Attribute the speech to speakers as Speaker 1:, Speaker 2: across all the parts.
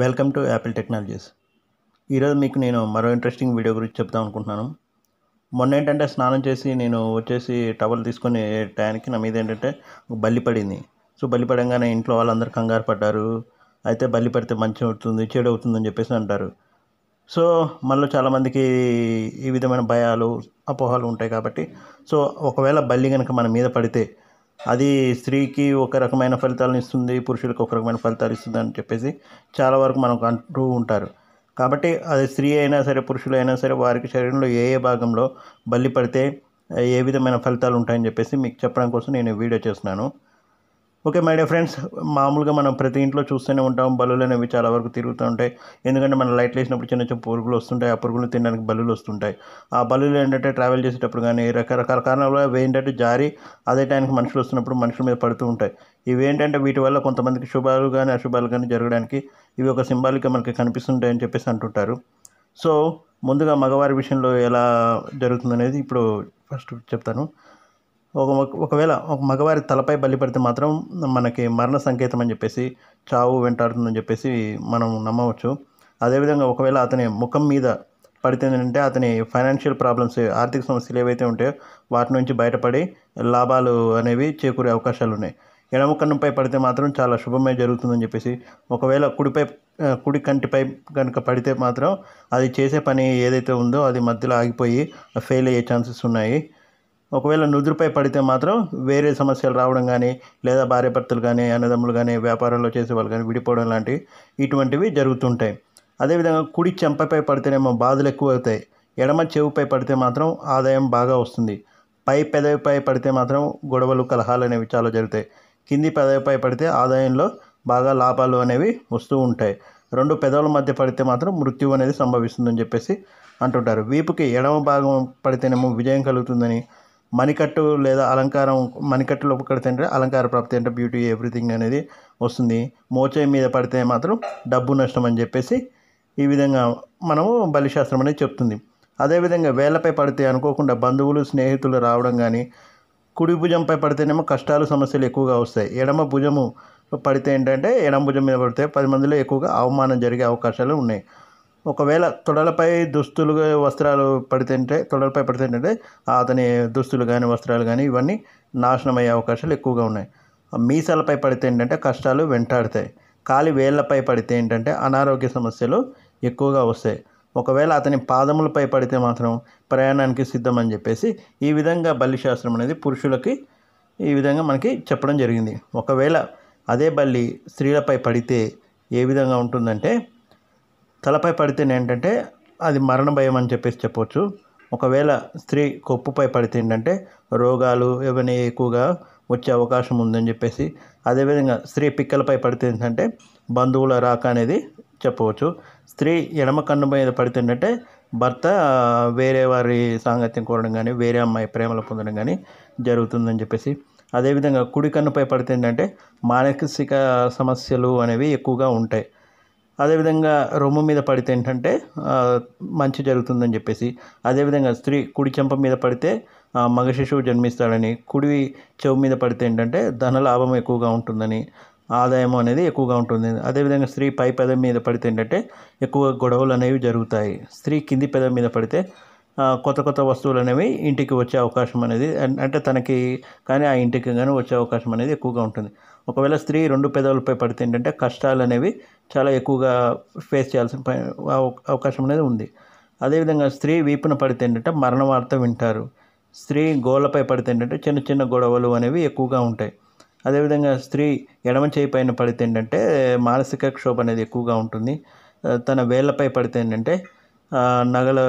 Speaker 1: welcome to Apple technologies ఈరోజు మీకు నేను మరో ఇంట్రెస్టింగ్ వీడియో గురించి చెప్తా అనుకుంటున్నాను మొన్న ఏంటంటే స్నానం చేసి నేను వచ్చేసి టవల్ తీసుకొని టయానికి నా మీద ఏంటంటే బల్లి పడింది సో బల్లి పడంగానే ఇంట్లో వాళ్ళందరూ కంగారు పడ్డారు అయితే బల్లి పడితే మంచి అవుతుంది చెడు అవుతుందని చెప్పేసి అంటారు సో మనలో చాలామందికి ఈ విధమైన భయాలు అపోహలు ఉంటాయి కాబట్టి సో ఒకవేళ బల్లి కనుక మన మీద పడితే అది స్త్రీకి ఒక రకమైన ఫలితాలను ఇస్తుంది పురుషులకు ఒక రకమైన ఫలితాలు ఇస్తుంది అని చెప్పేసి చాలా వరకు మనకు అంటూ ఉంటారు కాబట్టి అది స్త్రీ అయినా సరే పురుషులైనా సరే వారికి శరీరంలో ఏ ఏ భాగంలో బలి పడితే ఏ విధమైన ఫలితాలు ఉంటాయని చెప్పేసి మీకు చెప్పడం కోసం నేను వీడియో చేస్తున్నాను ఓకే మై డియర్ ఫ్రెండ్స్ మామూలుగా మనం ప్రతి ఇంట్లో చూస్తూనే ఉంటాం బలులు అనేవి చాలా వరకు తిరుగుతూ ఉంటాయి ఎందుకంటే మనం లైట్లు వేసినప్పుడు చిన్న చిన్న పురుగులు వస్తుంటాయి ఆ పురుగులు తినడానికి బలులు వస్తుంటాయి ఆ బలులు ఏంటంటే ట్రావెల్ చేసేటప్పుడు కానీ రకరకాల కారణాల ఏంటంటే జారి అదే టైంకి మనుషులు వస్తున్నప్పుడు మనుషుల మీద పడుతూ ఉంటాయి ఇవి ఏంటంటే వీటి వల్ల కొంతమందికి శుభాలు కానీ అశుభాలు కానీ జరగడానికి ఇవి ఒక సింబాలిక్గా మనకి కనిపిస్తుంటాయని చెప్పేసి అంటుంటారు సో ముందుగా మగవారి విషయంలో ఎలా జరుగుతుందనేది ఇప్పుడు ఫస్ట్ చెప్తాను ఒక ఒకవేళ ఒక మగవారి తలపై బలి పడితే మాత్రం మనకి మరణ సంకేతం అని చెప్పేసి చావు వెంటాడుతుందని చెప్పేసి మనం నమ్మవచ్చు అదేవిధంగా ఒకవేళ అతని ముఖం మీద పడితే ఏంటంటే అతని ఫైనాన్షియల్ ప్రాబ్లమ్స్ ఆర్థిక సమస్యలు ఏవైతే ఉంటాయో వాటి నుంచి బయటపడి లాభాలు అనేవి చేకూరే అవకాశాలు ఉన్నాయి ఎడమ కన్నుపై పడితే మాత్రం చాలా శుభమే జరుగుతుందని చెప్పేసి ఒకవేళ కుడిపై కుడి కంటిపై కనుక పడితే మాత్రం అది చేసే పని ఏదైతే ఉందో అది మధ్యలో ఆగిపోయి ఫెయిల్ అయ్యే ఛాన్సెస్ ఉన్నాయి ఒకవేళ నుదురుపై పడితే మాత్రం వేరే సమస్యలు రావడం కానీ లేదా భార్యాభర్తలు కానీ అన్నదమ్ములు కానీ వ్యాపారంలో చేసే వాళ్ళు కానీ విడిపోవడం లాంటివి ఇటువంటివి జరుగుతుంటాయి అదేవిధంగా కుడి చెంపపై పడితేనేమో బాధలు ఎక్కువ అవుతాయి ఎడమ చెవుపై పడితే మాత్రం ఆదాయం బాగా వస్తుంది పై పెదవిపై పడితే మాత్రం గొడవలు కలహాలు అనేవి చాలా జరుగుతాయి కింది పెదవిపై పడితే ఆదాయంలో బాగా లాభాలు అనేవి వస్తూ ఉంటాయి రెండు పెదవుల మధ్య పడితే మాత్రం మృత్యు అనేది సంభవిస్తుందని చెప్పేసి అంటుంటారు వీపుకి ఎడమ భాగం పడితేనేమో విజయం కలుగుతుందని మణికట్టు లేదా అలంకారం మణికట్టులో కడితే అలంకార ప్రాప్తి అంటే బ్యూటీ ఎవ్రీథింగ్ అనేది వస్తుంది మోచే మీద పడితే మాత్రం డబ్బు నష్టం అని చెప్పేసి ఈ విధంగా మనము బలిశాస్త్రం అనేది చెప్తుంది అదేవిధంగా వేళ్ళపై పడితే అనుకోకుండా బంధువులు స్నేహితులు రావడం కానీ కుడి భుజంపై పడితేనేమో కష్టాలు సమస్యలు ఎక్కువగా వస్తాయి ఎడమ భుజము పడితే ఏంటంటే ఎడమ భుజం మీద పడితే పది మందిలో ఎక్కువగా అవమానం జరిగే అవకాశాలు ఉన్నాయి ఒకవేళ తొడలపై దుస్తులు వస్త్రాలు పడితేంటే తొడలపై పడితేంటే అతని దుస్తులు కానీ వస్త్రాలు కానీ ఇవన్నీ నాశనం అయ్యే అవకాశాలు ఎక్కువగా ఉన్నాయి మీసాలపై పడితే ఏంటంటే కష్టాలు వెంటాడుతాయి కాలి వేళ్లపై పడితే ఏంటంటే అనారోగ్య సమస్యలు ఎక్కువగా వస్తాయి ఒకవేళ అతని పాదములపై పడితే మాత్రం ప్రయాణానికి సిద్ధమని చెప్పేసి ఈ విధంగా బల్లి శాస్త్రం అనేది పురుషులకి ఈ విధంగా మనకి చెప్పడం జరిగింది ఒకవేళ అదే బల్లి స్త్రీలపై పడితే ఏ విధంగా ఉంటుందంటే తలపై పడితేనే ఏంటంటే అది మరణ భయం అని చెప్పేసి చెప్పవచ్చు ఒకవేళ స్త్రీ కొప్పుపై పడితే ఏంటంటే రోగాలు ఏమైనా ఎక్కువగా వచ్చే అవకాశం ఉందని చెప్పేసి అదేవిధంగా స్త్రీ పిక్కలపై పడితే ఏంటంటే బంధువుల రాక అనేది చెప్పవచ్చు స్త్రీ ఎడమ కన్ను మీద పడితే ఏంటంటే భర్త వేరే వారి సాంగత్యం కోరడం కానీ వేరే అమ్మాయి ప్రేమలు పొందడం కానీ జరుగుతుందని చెప్పేసి అదేవిధంగా కుడి కన్నుపై పడితే ఏంటంటే మానసిక సమస్యలు అనేవి ఎక్కువగా ఉంటాయి అదేవిధంగా రొమ్ము మీద పడితే ఏంటంటే మంచి జరుగుతుందని చెప్పేసి అదేవిధంగా స్త్రీ కుడి చెంప మీద పడితే మగ శిశువు జన్మిస్తాడని కుడి చెవు మీద పడితే ఏంటంటే ధన లాభం ఎక్కువగా ఉంటుందని ఆదాయం అనేది ఎక్కువగా ఉంటుంది అదేవిధంగా స్త్రీ పై పెదం మీద పడితే ఏంటంటే ఎక్కువ గొడవలు అనేవి జరుగుతాయి స్త్రీ కింది పెదం మీద పడితే కొత్త కొత్త వస్తువులు అనేవి ఇంటికి వచ్చే అవకాశం అనేది అంటే తనకి కానీ ఆ ఇంటికి కానీ వచ్చే అవకాశం అనేది ఎక్కువగా ఉంటుంది ఒకవేళ స్త్రీ రెండు పెదవులపై పడితే ఏంటంటే కష్టాలు అనేవి చాలా ఎక్కువగా ఫేస్ చేయాల్సిన అవకాశం అనేది ఉంది అదేవిధంగా స్త్రీ వీపున పడితే ఏంటంటే మరణ వార్త వింటారు స్త్రీ గోళ్ళపై పడితే ఏంటంటే చిన్న చిన్న గొడవలు అనేవి ఎక్కువగా ఉంటాయి అదేవిధంగా స్త్రీ ఎడమ చేయి పైన పడితే ఏంటంటే మానసిక క్షోభ అనేది ఎక్కువగా ఉంటుంది తన వేళ్ళపై పడితే ఏంటంటే నగల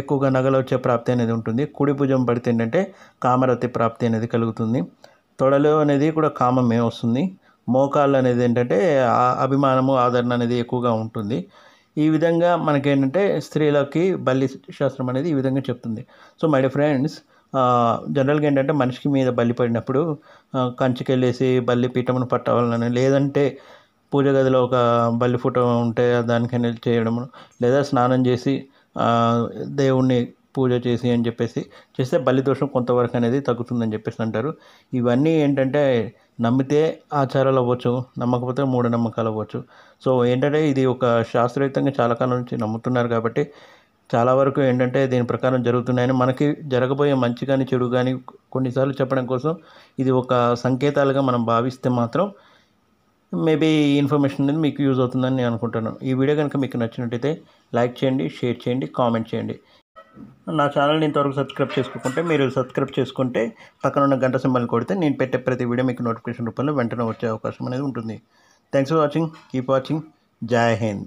Speaker 1: ఎక్కువగా నగలు వచ్చే ప్రాప్తి అనేది ఉంటుంది కుడి భుజం పడితే ఏంటంటే కామరతి ప్రాప్తి అనేది కలుగుతుంది తొడలు అనేది కూడా కామమే వస్తుంది మోకాళ్ళు అనేది ఏంటంటే అభిమానము ఆదరణ అనేది ఎక్కువగా ఉంటుంది ఈ విధంగా మనకేంటంటే స్త్రీలకి బల్లి శాస్త్రం అనేది ఈ విధంగా చెప్తుంది సో మై డియర్ ఫ్రెండ్స్ జనరల్గా ఏంటంటే మనిషికి మీద బలి పడినప్పుడు కంచికెళ్ళేసి బల్లి పీఠమును పట్టవాలని లేదంటే పూజ గదిలో ఒక బల్లి ఫోటో ఉంటే దానికైనా చేయడము లేదా స్నానం చేసి దేవుణ్ణి పూజ చేసి అని చెప్పేసి చేస్తే బలి దోషం కొంతవరకు అనేది తగ్గుతుందని చెప్పేసి అంటారు ఇవన్నీ ఏంటంటే నమ్మితే ఆచారాలు అవ్వచ్చు నమ్మకపోతే మూఢ నమ్మకాలు అవ్వచ్చు సో ఏంటంటే ఇది ఒక శాస్త్రవేత్తంగా చాలా కాలం నుంచి నమ్ముతున్నారు కాబట్టి చాలా వరకు ఏంటంటే దీని ప్రకారం జరుగుతున్నాయని మనకి జరగబోయే మంచి కానీ చెడు కానీ కొన్నిసార్లు చెప్పడం కోసం ఇది ఒక సంకేతాలుగా మనం భావిస్తే మాత్రం మేబీ ఈ ఇన్ఫర్మేషన్ అనేది మీకు యూజ్ అవుతుందని నేను అనుకుంటున్నాను ఈ వీడియో కనుక మీకు నచ్చినట్టయితే లైక్ చేయండి షేర్ చేయండి కామెంట్ చేయండి నా ఛానల్ని ఇంతవరకు సబ్స్క్రైబ్ చేసుకుంటే మీరు సబ్స్క్రైబ్ చేసుకుంటే పక్కన ఉన్న గంట సింబల్ కొడితే నేను పెట్టే ప్రతి వీడియో మీకు నోటిఫికేషన్ రూపంలో వెంటనే వచ్చే అవకాశం అనేది ఉంటుంది thanks for watching keep watching జై హింద్